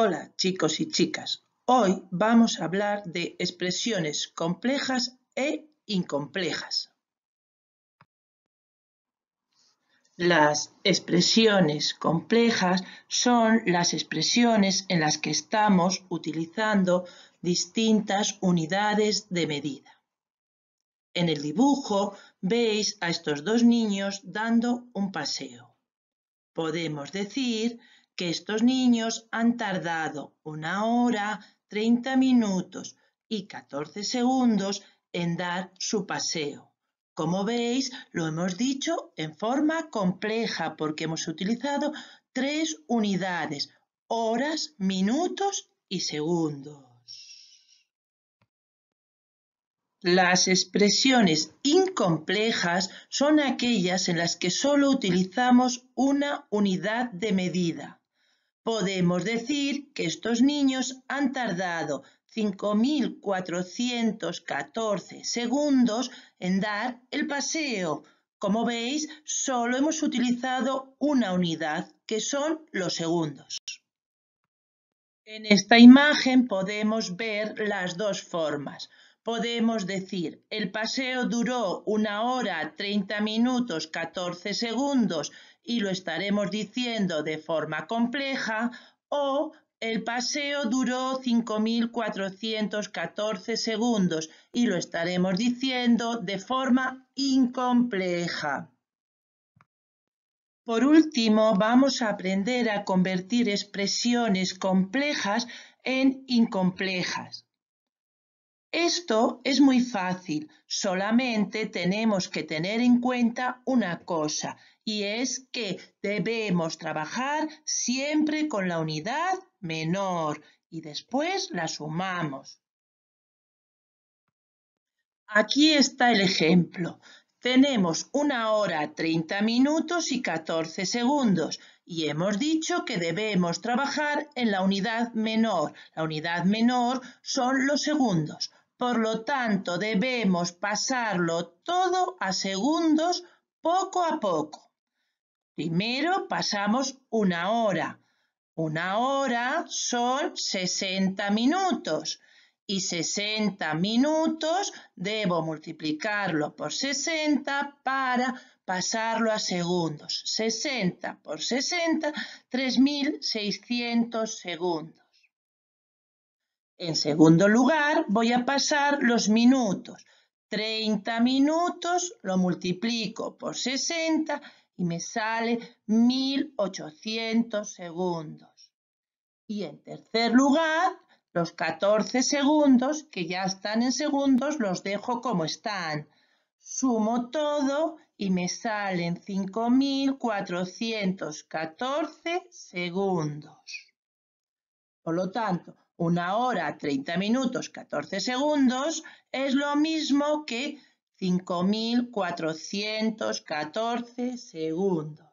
Hola chicos y chicas, hoy vamos a hablar de expresiones complejas e incomplejas. Las expresiones complejas son las expresiones en las que estamos utilizando distintas unidades de medida. En el dibujo veis a estos dos niños dando un paseo. Podemos decir que estos niños han tardado una hora, 30 minutos y 14 segundos en dar su paseo. Como veis, lo hemos dicho en forma compleja porque hemos utilizado tres unidades, horas, minutos y segundos. Las expresiones incomplejas son aquellas en las que solo utilizamos una unidad de medida. Podemos decir que estos niños han tardado 5.414 segundos en dar el paseo. Como veis, solo hemos utilizado una unidad, que son los segundos. En esta imagen podemos ver las dos formas podemos decir, el paseo duró una hora, 30 minutos, 14 segundos y lo estaremos diciendo de forma compleja o el paseo duró 5.414 segundos y lo estaremos diciendo de forma incompleja. Por último, vamos a aprender a convertir expresiones complejas en incomplejas. Esto es muy fácil, solamente tenemos que tener en cuenta una cosa, y es que debemos trabajar siempre con la unidad menor y después la sumamos. Aquí está el ejemplo. Tenemos una hora 30 minutos y 14 segundos y hemos dicho que debemos trabajar en la unidad menor. La unidad menor son los segundos. Por lo tanto, debemos pasarlo todo a segundos poco a poco. Primero pasamos una hora. Una hora son 60 minutos y 60 minutos debo multiplicarlo por 60 para pasarlo a segundos. 60 por 60, 3600 segundos. En segundo lugar, voy a pasar los minutos. 30 minutos lo multiplico por 60 y me sale 1800 segundos. Y en tercer lugar, los 14 segundos, que ya están en segundos, los dejo como están. Sumo todo y me salen 5414 segundos. Por lo tanto, una hora, 30 minutos, 14 segundos es lo mismo que 5.414 segundos.